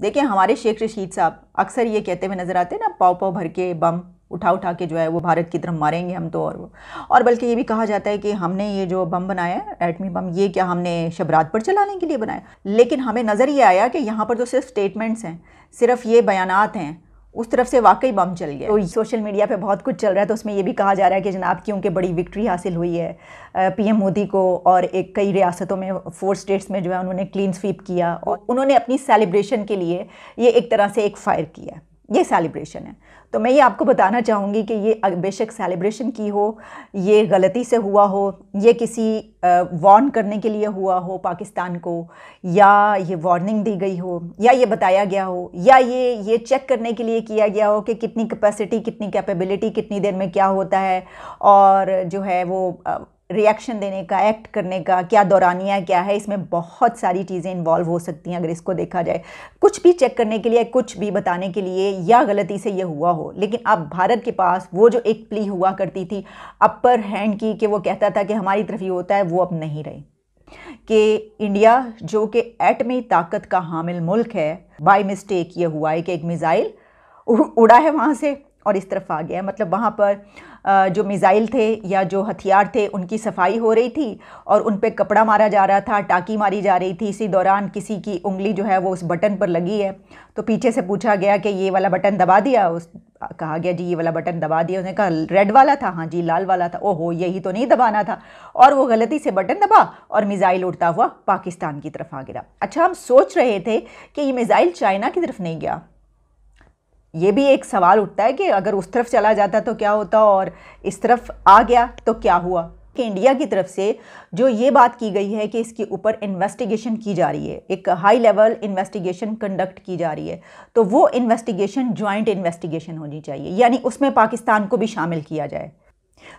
देखिए हमारे शेख रशीद साहब अक्सर ये कहते हुए नज़र आते हैं ना पाव पाव भर के बम उठा उठा के जो है वो भारत की तरफ मारेंगे हम तो और वो और बल्कि ये भी कहा जाता है कि हमने ये जो बम बनाया है एटमी बम ये क्या हमने शबरात पर चलाने के लिए बनाया लेकिन हमें नज़र ये आया कि यहाँ पर तो सिर्फ स्टेटमेंट्स हैं सिर्फ ये बयानात हैं उस तरफ से वाकई बम चल गया तो सोशल मीडिया पे बहुत कुछ चल रहा है तो उसमें ये भी कहा जा रहा है कि जनाब की उनके बड़ी विक्ट्री हासिल हुई है पीएम मोदी को और एक कई रियासतों में फोर स्टेट्स में जो है उन्होंने क्लीन स्वीप किया और उन्होंने अपनी सेलिब्रेशन के लिए ये एक तरह से एक फायर किया ये सेलिब्रेशन है तो मैं ये आपको बताना चाहूँगी कि ये बेशक सेलिब्रेशन की हो ये गलती से हुआ हो ये किसी वार्न करने के लिए हुआ हो पाकिस्तान को या ये वार्निंग दी गई हो या ये बताया गया हो या ये ये चेक करने के लिए किया गया हो कि कितनी कैपेसिटी कितनी कैपेबिलिटी कितनी देर में क्या होता है और जो है वो रिएक्शन देने का एक्ट करने का क्या दौरानिया क्या है इसमें बहुत सारी चीज़ें इन्वॉल्व हो सकती हैं अगर इसको देखा जाए कुछ भी चेक करने के लिए कुछ भी बताने के लिए या गलती से ये हुआ हो लेकिन अब भारत के पास वो जो एक प्ली हुआ करती थी अपर हैंड की कि वो कहता था कि हमारी तरफ ही होता है वो अब नहीं रही कि इंडिया जो कि एटमी ताकत का हामिल मुल्क है बाई मिस्टेक ये हुआ है कि एक मिज़ाइल उड़ा है वहाँ से और इस तरफ आ गया मतलब वहाँ पर जो मिज़ाइल थे या जो हथियार थे उनकी सफाई हो रही थी और उन पर कपड़ा मारा जा रहा था टाकी मारी जा रही थी इसी दौरान किसी की उंगली जो है वो उस बटन पर लगी है तो पीछे से पूछा गया कि ये वाला बटन दबा दिया उस कहा गया जी ये वाला बटन दबा दिया उसने कहा रेड वाला था हाँ जी लाल वाला था ओहो यही तो नहीं दबाना था और वो गलती से बटन दबा और मिज़ाइल उड़ता हुआ पाकिस्तान की तरफ आ गिरा अच्छा हम सोच रहे थे कि ये मिज़ाइल चाइना की तरफ नहीं गया ये भी एक सवाल उठता है कि अगर उस तरफ चला जाता तो क्या होता और इस तरफ आ गया तो क्या हुआ कि इंडिया की तरफ से जो ये बात की गई है कि इसके ऊपर इन्वेस्टिगेशन की जा रही है एक हाई लेवल इन्वेस्टिगेशन कंडक्ट की जा रही है तो वो इन्वेस्टिगेशन ज्वाइंट इन्वेस्टिगेशन होनी चाहिए यानी उसमें पाकिस्तान को भी शामिल किया जाए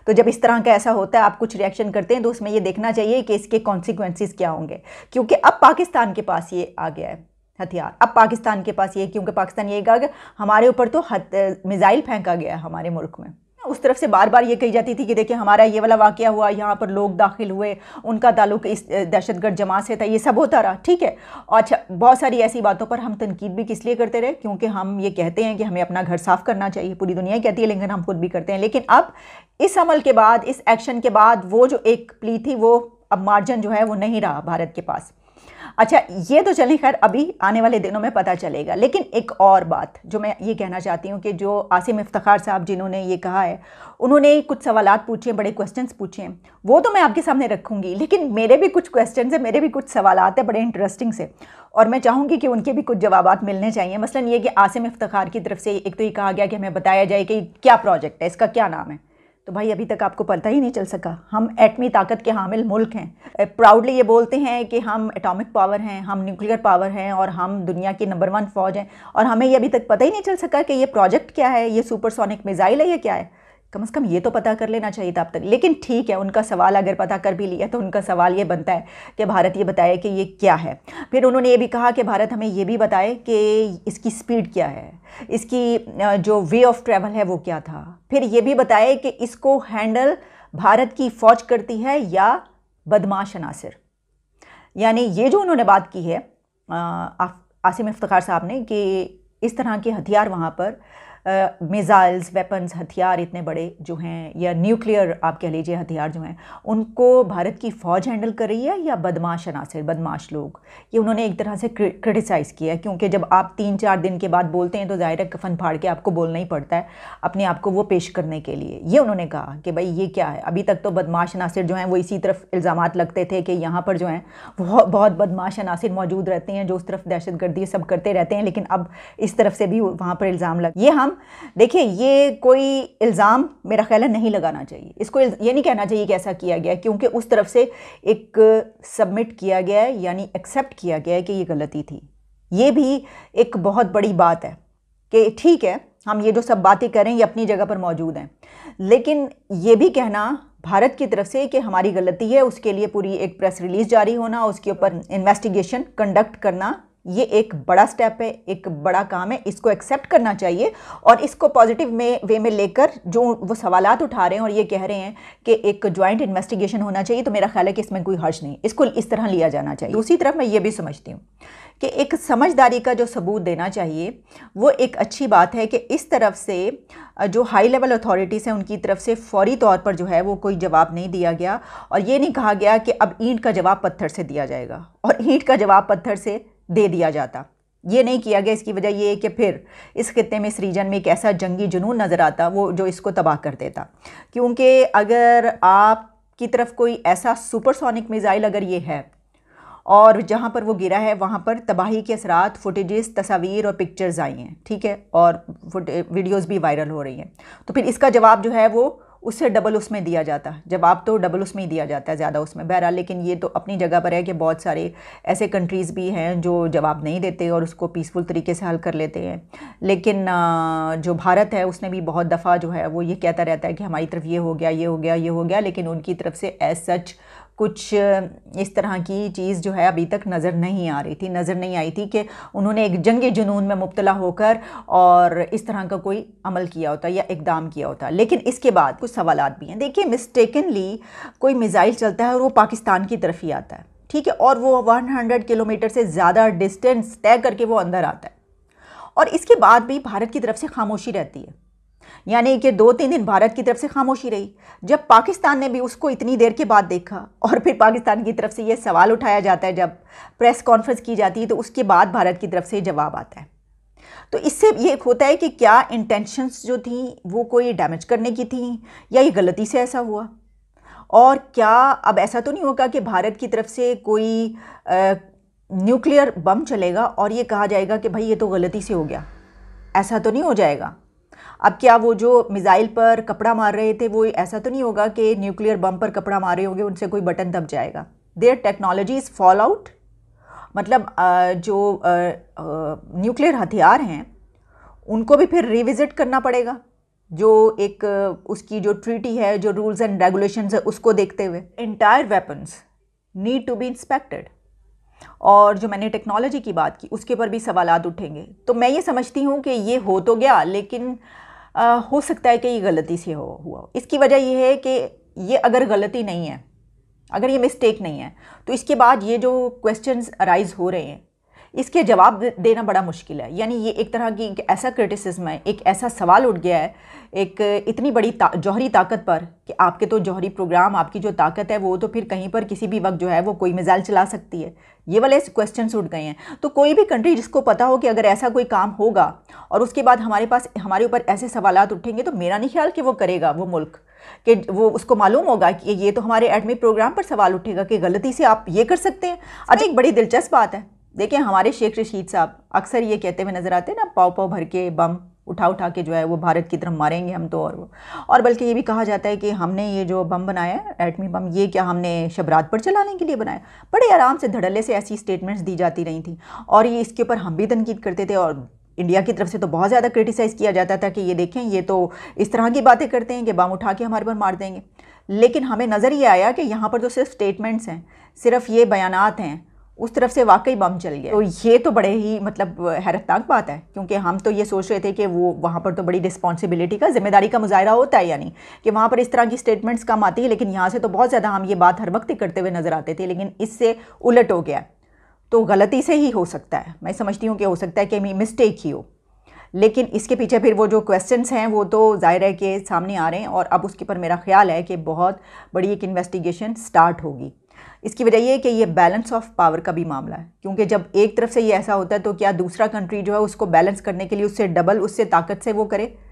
तो जब इस तरह का ऐसा होता है आप कुछ रिएक्शन करते हैं तो उसमें ये देखना चाहिए कि इसके कॉन्सिक्वेंसिस क्या होंगे क्योंकि अब पाकिस्तान के पास ये आ गया है हथियार अब पाकिस्तान के पास ये क्योंकि पाकिस्तान ये कहा कि हमारे ऊपर तो मिज़ाइल फेंका गया है हमारे मुल्क में उस तरफ से बार बार ये कही जाती थी कि देखिए हमारा ये वाला वाक़ हुआ यहाँ पर लोग दाखिल हुए उनका ताल्लुक इस दहशतगर्द जमात से था ये सब होता रहा ठीक है अच्छा बहुत सारी ऐसी बातों पर हम तनकीद भी किस लिए करते रहे क्योंकि हम ये कहते हैं कि हमें अपना घर साफ़ करना चाहिए पूरी दुनिया कहती है लेकिन हम खुद भी करते हैं लेकिन अब इस अमल के बाद इस एक्शन के बाद वो जो एक प्ली थी वो अब मार्जन जो है वो नहीं रहा भारत के पास अच्छा ये तो चलें खैर अभी आने वाले दिनों में पता चलेगा लेकिन एक और बात जो मैं ये कहना चाहती हूँ कि जो आसिम इफ्तार साहब जिन्होंने ये कहा है उन्होंने कुछ सवाल पूछे बड़े क्वेश्चन पूछे वो तो मैं आपके सामने रखूँगी लेकिन मेरे भी कुछ क्वेश्चन है मेरे भी कुछ सवाल हैं बड़े इंटरेस्टिंग से और मैं चाहूँगी कि उनके भी कुछ जवाब मिलने चाहिए मसलन ये कि आसिम इफ्तार की तरफ से एक तो ये कहा गया कि हमें बताया जाए कि क्या प्रोजेक्ट है इसका क्या नाम है तो भाई अभी तक आपको पता ही नहीं चल सका हम एटमी ताकत के हामिल मुल्क हैं प्राउडली ये बोलते हैं कि हम एटॉमिक पावर हैं हम न्यूक्लियर पावर हैं और हम दुनिया की नंबर वन फ़ौज हैं और हमें ये अभी तक पता ही नहीं चल सका कि ये प्रोजेक्ट क्या है ये सुपरसोनिक मिज़ाइल है ये क्या है कम से कम ये तो पता कर लेना चाहिए था अब तक लेकिन ठीक है उनका सवाल अगर पता कर भी लिया तो उनका सवाल ये बनता है कि भारत ये बताए कि ये क्या है फिर उन्होंने ये भी कहा कि भारत हमें ये भी बताए कि इसकी स्पीड क्या है इसकी जो वे ऑफ ट्रैवल है वो क्या था फिर ये भी बताए कि इसको हैंडल भारत की फ़ौज करती है या बदमाश अनासर यानी ये जो उन्होंने बात की है आसिम इफ्तार साहब ने कि इस तरह के हथियार वहाँ पर मिज़ाइल्स वेपन्स हथियार इतने बड़े जो हैं या न्यूक्लियर आप कह लीजिए हथियार जो हैं उनको भारत की फ़ौज हैंडल कर रही है या बदमाश अनासर बदमाश लोग ये उन्होंने एक तरह से क्रिटिसाइज़ किया है क्योंकि जब आप तीन चार दिन के बाद बोलते हैं तो ज़ाहिर है कफन फाड़ के आपको बोलना ही पड़ता है अपने आप को वो पेश करने के लिए ये उन्होंने कहा कि भाई ये क्या है अभी तक तो बदमाश अनासर जो हैं वो इसी तरफ इल्ज़ाम लगते थे कि यहाँ पर जो हैं बहुत बदमाश अनासर मौजूद रहते हैं जो उस तरफ दहशत गर्दी सब करते रहते हैं लेकिन अब इस तरफ से भी वहाँ पर इल्ज़ाम लग ये हम इल्ज़ाम देखिए ये कोई इल्ज़ाम मेरा ख्याल है नहीं लगाना चाहिए इसको ये नहीं कहना चाहिए कि ऐसा किया गया क्योंकि उस तरफ से एक सबमिट किया गया है यानी एक्सेप्ट किया गया है कि ये गलती थी ये भी एक बहुत बड़ी बात है कि ठीक है हम ये जो सब बातें करें ये अपनी जगह पर मौजूद हैं लेकिन ये भी कहना भारत की तरफ से कि हमारी गलती है उसके लिए पूरी एक प्रेस रिलीज़ जारी होना उसके ऊपर इन्वेस्टिगेशन कंडक्ट करना ये एक बड़ा स्टेप है एक बड़ा काम है इसको एक्सेप्ट करना चाहिए और इसको पॉजिटिव में वे में लेकर जो वो सवाल उठा रहे हैं और ये कह रहे हैं कि एक जॉइंट इन्वेस्टिगेशन होना चाहिए तो मेरा ख्याल है कि इसमें कोई हर्ज नहीं इसको इस तरह लिया जाना चाहिए दूसरी तरफ मैं ये भी समझती हूँ कि एक समझदारी का जो सबूत देना चाहिए वो एक अच्छी बात है कि इस तरफ से जो हाई लेवल अथॉरिटीज़ हैं उनकी तरफ से फौरी तौर पर जो है वो कोई जवाब नहीं दिया गया और ये नहीं कहा गया कि अब ईंट का जवाब पत्थर से दिया जाएगा और ईंट का जवाब पत्थर से दे दिया जाता ये नहीं किया गया इसकी वजह ये है कि फिर इस खत्े में इस रीजन में एक ऐसा जंगी जुनून नज़र आता वो जो इसको तबाह कर देता क्योंकि अगर आप की तरफ कोई ऐसा सुपरसोनिक मिज़ाइल अगर ये है और जहाँ पर वो गिरा है वहाँ पर तबाही के असरात फुटेजेस तस्वीर और पिक्चर्स आई हैं ठीक है और वीडियोस भी वायरल हो रही हैं तो फिर इसका जवाब जो है वो उससे डबल उसमें दिया जाता है जवाब तो डबल उसमें ही दिया जाता है ज़्यादा उसमें बहरहाल लेकिन ये तो अपनी जगह पर है कि बहुत सारे ऐसे कंट्रीज़ भी हैं जो जवाब नहीं देते और उसको पीसफुल तरीके से हल कर लेते हैं लेकिन जो भारत है उसने भी बहुत दफ़ा जो है वो ये कहता रहता है कि हमारी तरफ ये हो गया ये हो गया ये हो गया लेकिन उनकी तरफ से एज सच कुछ इस तरह की चीज़ जो है अभी तक नज़र नहीं आ रही थी नज़र नहीं आई थी कि उन्होंने एक जंग जुनून में मुबतला होकर और इस तरह का कोई अमल किया होता या इकदाम किया होता लेकिन इसके बाद कुछ सवाल भी हैं देखिए मिस्टेकनली कोई मिज़ाइल चलता है और वो पाकिस्तान की तरफ ही आता है ठीक है और वो 100 किलोमीटर से ज़्यादा डिस्टेंस तय करके वो अंदर आता है और इसके बाद भी भारत की तरफ से खामोशी रहती है यानी कि दो तीन दिन भारत की तरफ से खामोशी रही जब पाकिस्तान ने भी उसको इतनी देर के बाद देखा और फिर पाकिस्तान की तरफ से ये सवाल उठाया जाता है जब प्रेस कॉन्फ्रेंस की जाती है तो उसके बाद भारत की तरफ से जवाब आता है तो इससे ये होता है कि क्या इंटेंशंस जो थी वो कोई डैमेज करने की थी या ये गलती से ऐसा हुआ और क्या अब ऐसा तो नहीं होगा कि भारत की तरफ से कोई न्यूक्लियर बम चलेगा और ये कहा जाएगा कि भाई ये तो गलती से हो गया ऐसा तो नहीं हो जाएगा अब क्या वो जो मिज़ाइल पर कपड़ा मार रहे थे वो ऐसा तो नहीं होगा कि न्यूक्लियर बम पर कपड़ा मार रहे होंगे उनसे कोई बटन दब जाएगा their technology is fall out मतलब जो न्यूक्लियर हथियार हैं उनको भी फिर रिविज़िट करना पड़ेगा जो एक उसकी जो ट्रीटी है जो रूल्स एंड रेगुलेशन है उसको देखते हुए entire weapons need to be inspected और जो मैंने टेक्नोलॉजी की बात की उसके पर भी सवाल उठेंगे तो मैं ये समझती हूँ कि ये हो तो गया लेकिन आ, हो सकता है कि ये गलती से हो हुआ इसकी वजह यह है कि ये अगर गलती नहीं है अगर ये मिस्टेक नहीं है तो इसके बाद ये जो क्वेश्चंस अराइज़ हो रहे हैं इसके जवाब देना बड़ा मुश्किल है यानी ये एक तरह की एक ऐसा क्रिटिसिज्म है एक ऐसा सवाल उठ गया है एक इतनी बड़ी ता, जौहरी ताकत पर कि आपके तो जौहरी प्रोग्राम आपकी जो ताकत है वो तो फिर कहीं पर किसी भी वक्त जो है वो कोई मिज़ाइल चला सकती है ये वाले क्वेश्चन उठ गए हैं तो कोई भी कंट्री जिसको पता हो कि अगर ऐसा कोई काम होगा और उसके बाद हमारे पास हमारे ऊपर ऐसे सवाल उठेंगे तो मेरा नहीं ख्याल कि वो करेगा वो मुल्क कि वो उसको मालूम होगा कि ये तो हमारे एडमिट प्रोग्राम पर सवाल उठेगा कि गलती से आप ये कर सकते हैं अच्छा एक बड़ी दिलचस्प बात है देखिए हमारे शेख रशीद साहब अक्सर ये कहते हुए नज़र आते हैं ना पाव पाव भर के बम उठा उठा के जो है वो भारत की तरफ मारेंगे हम तो और वो और बल्कि ये भी कहा जाता है कि हमने ये जो बम बनाया है एटमी बम ये क्या हमने शबरात पर चलाने के लिए बनाया बड़े आराम से धड़ल्ले से ऐसी स्टेटमेंट्स दी जाती रही थी और ये इसके ऊपर हम भी तनकीद करते थे और इंडिया की तरफ से तो बहुत ज़्यादा क्रिटिसाइज़ किया जाता था कि ये देखें ये तो इस तरह की बातें करते हैं कि बम उठा के हमारे पर मार देंगे लेकिन हमें नज़र ये आया कि यहाँ पर तो सिर्फ स्टेटमेंट्स हैं सिर्फ ये बयानात हैं उस तरफ से वाकई बम चल गया तो ये तो बड़े ही मतलब हैरतनाक बात है क्योंकि हम तो ये सोच रहे थे कि वो वहाँ पर तो बड़ी रिस्पॉन्सिबिलिटी का जिम्मेदारी का मुजाहरा होता है यानी कि वहाँ पर इस तरह की स्टेटमेंट्स कम आती है लेकिन यहाँ से तो बहुत ज़्यादा हम ये बात हर वक्त ही करते हुए नज़र आते थे लेकिन इससे उलट हो गया तो गलती से ही हो सकता है मैं समझती हूँ कि हो सकता है कि मिस्टेक ही हो लेकिन इसके पीछे फिर वो जो क्वेश्चंस हैं वो तो ज़ाहिर है कि सामने आ रहे हैं और अब उसके पर मेरा ख्याल है कि बहुत बड़ी एक इन्वेस्टिगेशन स्टार्ट होगी इसकी वजह यह कि ये बैलेंस ऑफ पावर का भी मामला है क्योंकि जब एक तरफ से ये ऐसा होता है तो क्या दूसरा कंट्री जो है उसको बैलेंस करने के लिए उससे डबल उससे ताकत से वो करे